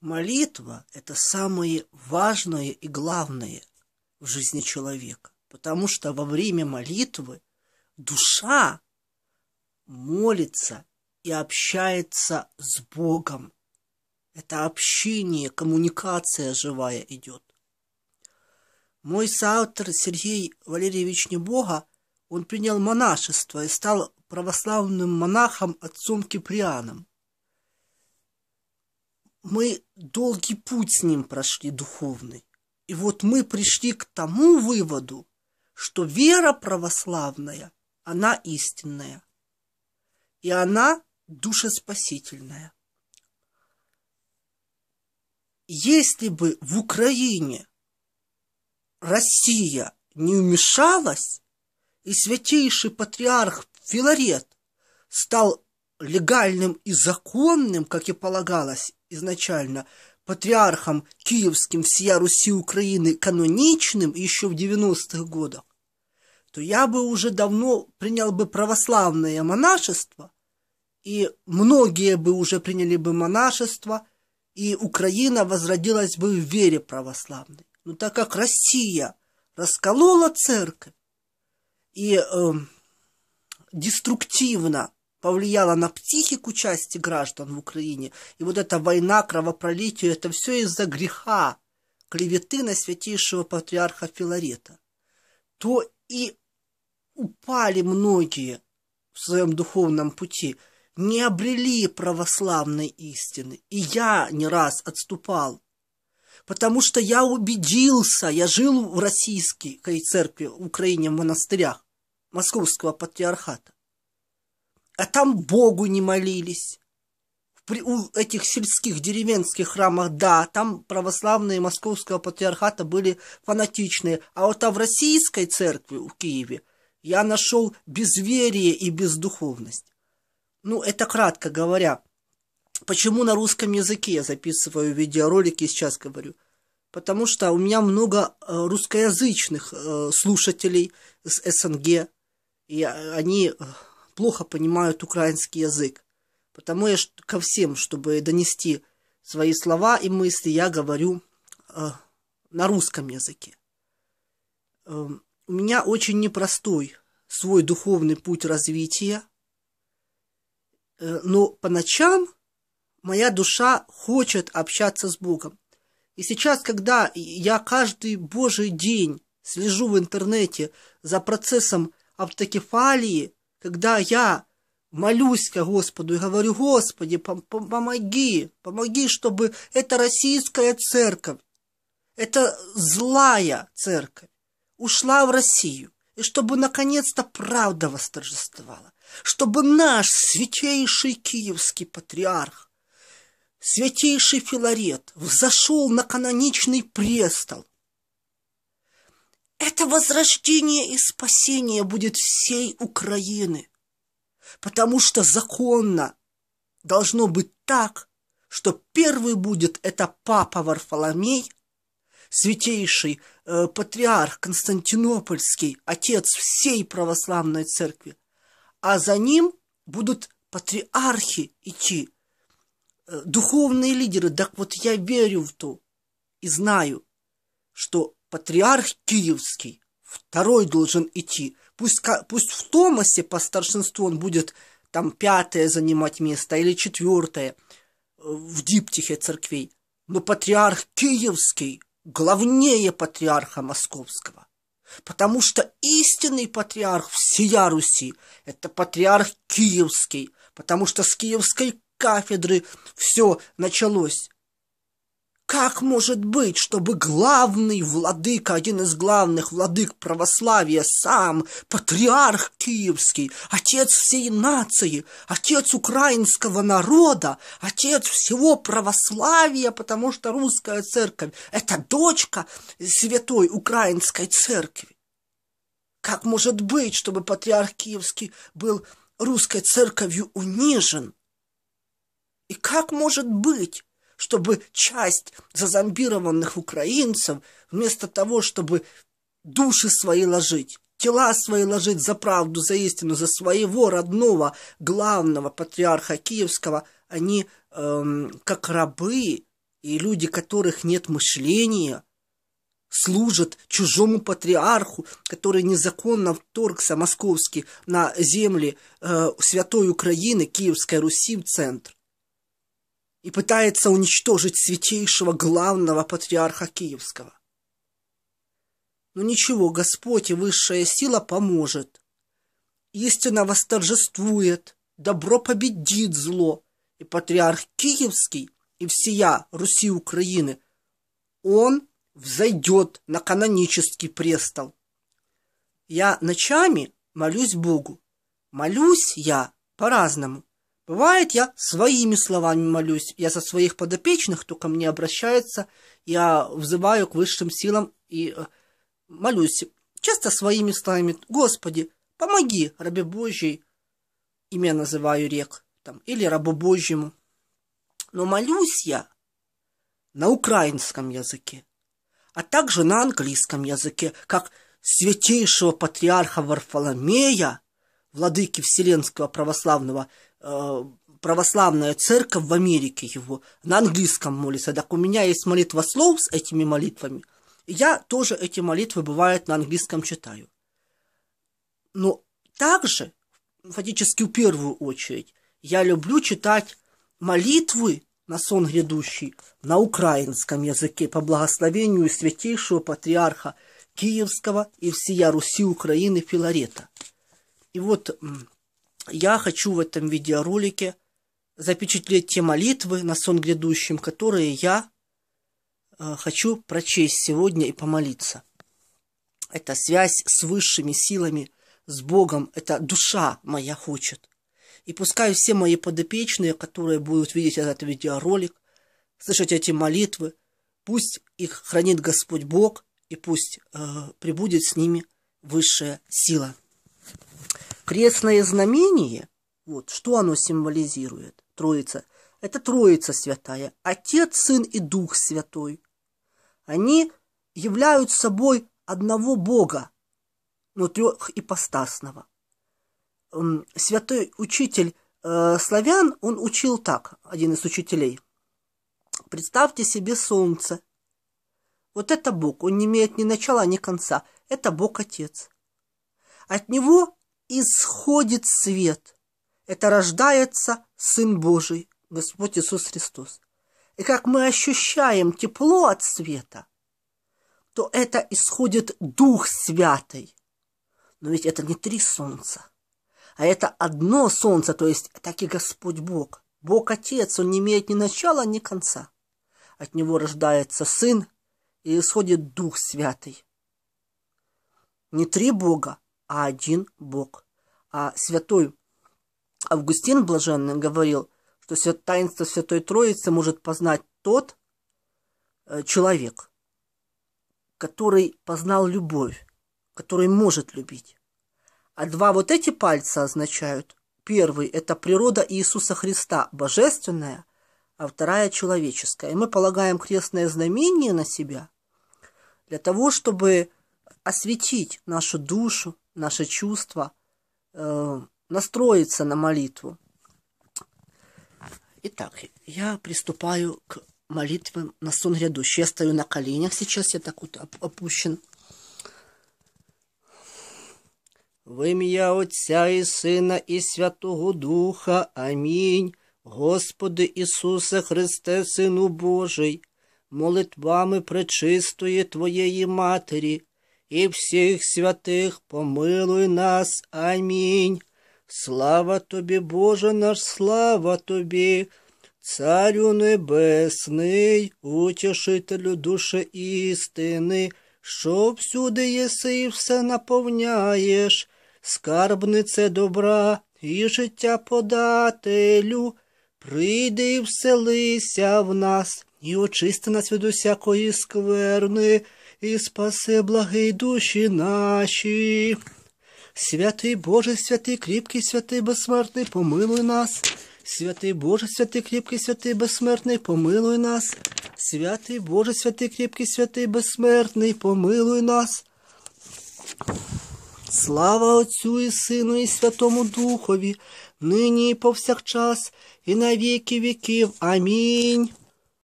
Молитва – это самое важное и главное в жизни человека, потому что во время молитвы душа молится и общается с Богом. Это общение, коммуникация живая идет. Мой соавтор Сергей Валерьевич Небога, он принял монашество и стал православным монахом отцом Киприаном мы долгий путь с ним прошли духовный. И вот мы пришли к тому выводу, что вера православная, она истинная. И она душеспасительная. Если бы в Украине Россия не вмешалась, и святейший патриарх Филарет стал легальным и законным, как и полагалось изначально, патриархом киевским всея Руси Украины каноничным еще в 90-х годах, то я бы уже давно принял бы православное монашество, и многие бы уже приняли бы монашество, и Украина возродилась бы в вере православной. Но так как Россия расколола церковь и э, деструктивно повлияло на психику части граждан в Украине. И вот эта война, кровопролитие, это все из-за греха, клеветы на святейшего патриарха Филарета. То и упали многие в своем духовном пути, не обрели православной истины. И я не раз отступал, потому что я убедился, я жил в российской церкви, в Украине, в монастырях московского патриархата а там Богу не молились. При, у этих сельских деревенских храмах, да, там православные московского патриархата были фанатичные, а вот а в российской церкви в Киеве я нашел безверие и бездуховность. Ну, это кратко говоря. Почему на русском языке я записываю видеоролики и сейчас говорю? Потому что у меня много э, русскоязычных э, слушателей с СНГ, и э, они плохо понимают украинский язык. Потому я ко всем, чтобы донести свои слова и мысли, я говорю э, на русском языке. Э, у меня очень непростой свой духовный путь развития, э, но по ночам моя душа хочет общаться с Богом. И сейчас, когда я каждый божий день слежу в интернете за процессом автокефалии, когда я молюсь к Господу и говорю, Господи, помоги, помоги, чтобы эта российская церковь, эта злая церковь ушла в Россию, и чтобы наконец-то правда восторжествовала, чтобы наш святейший киевский патриарх, святейший Филарет, взошел на каноничный престол, это возрождение и спасение будет всей Украины, потому что законно должно быть так, что первый будет это папа Варфоломей, святейший э, патриарх Константинопольский, отец всей православной церкви, а за ним будут патриархи идти, э, духовные лидеры. Так вот я верю в то и знаю, что патриарх Киевский, второй должен идти. Пусть, пусть в Томасе по старшинству он будет там пятое занимать место или четвертое э, в диптихе церквей. Но патриарх Киевский главнее патриарха Московского. Потому что истинный патриарх всея Руси – это патриарх Киевский. Потому что с Киевской кафедры все началось. Как может быть, чтобы главный владыка, один из главных владык православия, сам патриарх киевский, отец всей нации, отец украинского народа, отец всего православия, потому что русская церковь – это дочка святой украинской церкви? Как может быть, чтобы патриарх киевский был русской церковью унижен? И как может быть, чтобы часть зазомбированных украинцев вместо того, чтобы души свои ложить, тела свои ложить за правду, за истину, за своего родного, главного патриарха Киевского, они эм, как рабы и люди, которых нет мышления, служат чужому патриарху, который незаконно вторгся московский на земли э, святой Украины, Киевской Руси в центр и пытается уничтожить святейшего главного патриарха Киевского. Но ничего, Господь и высшая сила поможет. Истина восторжествует, добро победит зло, и патриарх Киевский и всея Руси Украины, он взойдет на канонический престол. Я ночами молюсь Богу. Молюсь я по-разному. Бывает, я своими словами молюсь, я со своих подопечных, кто ко мне обращается, я взываю к высшим силам и э, молюсь. Часто своими словами «Господи, помоги, рабе Божий», имя называю рек, там, или рабу Божьему. Но молюсь я на украинском языке, а также на английском языке, как святейшего патриарха Варфоломея, владыки Вселенского православного Э, православная церковь в Америке его на английском молится. Так у меня есть молитва слов с этими молитвами. Я тоже эти молитвы, бывает, на английском читаю. Но также, фактически в первую очередь, я люблю читать молитвы на сон грядущий на украинском языке по благословению святейшего патриарха Киевского и всея Руси Украины Филарета. И вот я хочу в этом видеоролике запечатлеть те молитвы на сон грядущим, которые я э, хочу прочесть сегодня и помолиться. Это связь с высшими силами, с Богом, это душа моя хочет. И пускай все мои подопечные, которые будут видеть этот видеоролик, слышать эти молитвы, пусть их хранит Господь Бог, и пусть э, прибудет с ними высшая сила. Крестное знамение, вот что оно символизирует, Троица, это Троица Святая, Отец, Сын и Дух Святой. Они являют собой одного Бога, но трехипостасного. Святой учитель э, славян, он учил так, один из учителей. Представьте себе солнце. Вот это Бог, он не имеет ни начала, ни конца. Это Бог Отец. От него исходит свет. Это рождается Сын Божий, Господь Иисус Христос. И как мы ощущаем тепло от света, то это исходит Дух Святый. Но ведь это не три солнца, а это одно солнце, то есть так и Господь Бог. Бог Отец, Он не имеет ни начала, ни конца. От Него рождается Сын, и исходит Дух Святый. Не три Бога, а один Бог. А святой Августин Блаженный говорил, что таинство Святой Троицы может познать тот э, человек, который познал любовь, который может любить. А два вот эти пальца означают, первый – это природа Иисуса Христа, божественная, а вторая – человеческая. И мы полагаем крестное знамение на себя для того, чтобы осветить нашу душу, Наше чувство э, настроиться на молитву. Итак, я приступаю к молитве на сон грядущий. Я стою на коленях сейчас, я так вот опущен. В ім'я Отця і Сина, і Святого Духа. Амінь. Господи Ісусе Христе, Сину Божий, молитвами пречистої Твоєї Матері, і всіх святих помилуй нас. Амінь. Слава тобі, Боже наш, слава тобі, Царю Небесний, утішителю душі істини, що всюди єси і все наповняєш, скарбнице добра і життя подателю, прийди і вселися в нас і очисти нас від усякої скверни і спаси благий душі наші. Святий Боже, святий кріпкий, святий безсмертний, помилуй нас. Святий Боже, святий кріпкий, святий безсмертний, помилуй нас. Святий Боже, святий кріпкий, святий безсмертний, помилуй нас. Слава Отцю і Сину, і Святому Духові, нині і повсякчас, і на віки віків. Амінь.